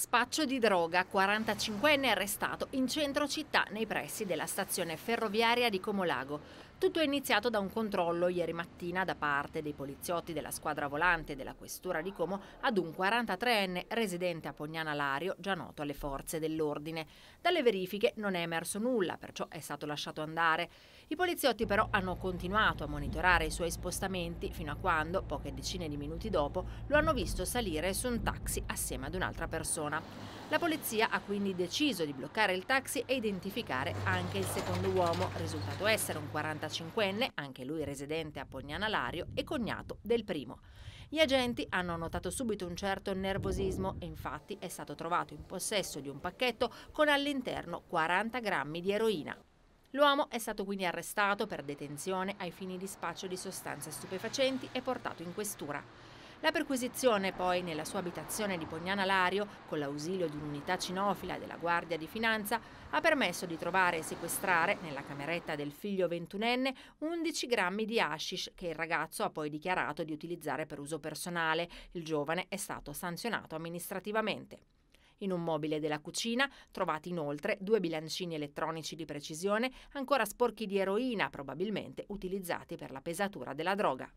Spaccio di droga, 45enne arrestato in centro città nei pressi della stazione ferroviaria di Comolago. Tutto è iniziato da un controllo ieri mattina da parte dei poliziotti della squadra volante della questura di Como ad un 43enne residente a Pognana Lario, già noto alle forze dell'ordine. Dalle verifiche non è emerso nulla, perciò è stato lasciato andare. I poliziotti però hanno continuato a monitorare i suoi spostamenti fino a quando, poche decine di minuti dopo, lo hanno visto salire su un taxi assieme ad un'altra persona persona. La polizia ha quindi deciso di bloccare il taxi e identificare anche il secondo uomo, risultato essere un 45enne, anche lui residente a Pognana Lario e cognato del primo. Gli agenti hanno notato subito un certo nervosismo e infatti è stato trovato in possesso di un pacchetto con all'interno 40 grammi di eroina. L'uomo è stato quindi arrestato per detenzione ai fini di spaccio di sostanze stupefacenti e portato in questura. La perquisizione poi nella sua abitazione di Pognana Lario, con l'ausilio di un'unità cinofila della Guardia di Finanza, ha permesso di trovare e sequestrare, nella cameretta del figlio ventunenne, 11 grammi di hashish che il ragazzo ha poi dichiarato di utilizzare per uso personale. Il giovane è stato sanzionato amministrativamente. In un mobile della cucina trovati inoltre due bilancini elettronici di precisione ancora sporchi di eroina, probabilmente utilizzati per la pesatura della droga.